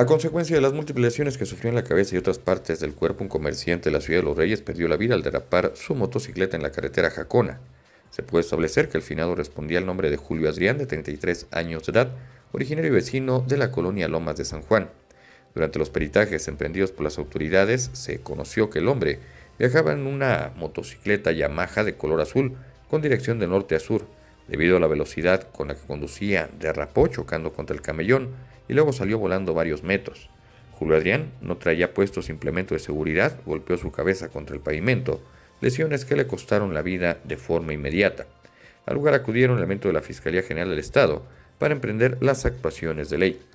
A consecuencia de las múltiples lesiones que sufrió en la cabeza y otras partes del cuerpo, un comerciante de la ciudad de los Reyes perdió la vida al derrapar su motocicleta en la carretera Jacona. Se puede establecer que el finado respondía al nombre de Julio Adrián, de 33 años de edad, originario y vecino de la colonia Lomas de San Juan. Durante los peritajes emprendidos por las autoridades, se conoció que el hombre viajaba en una motocicleta Yamaha de color azul con dirección de norte a sur, debido a la velocidad con la que conducía, derrapó chocando contra el camellón y luego salió volando varios metros. Julio Adrián no traía puesto simplemente de seguridad, golpeó su cabeza contra el pavimento, lesiones que le costaron la vida de forma inmediata. Al lugar acudieron elementos de la Fiscalía General del Estado para emprender las actuaciones de ley.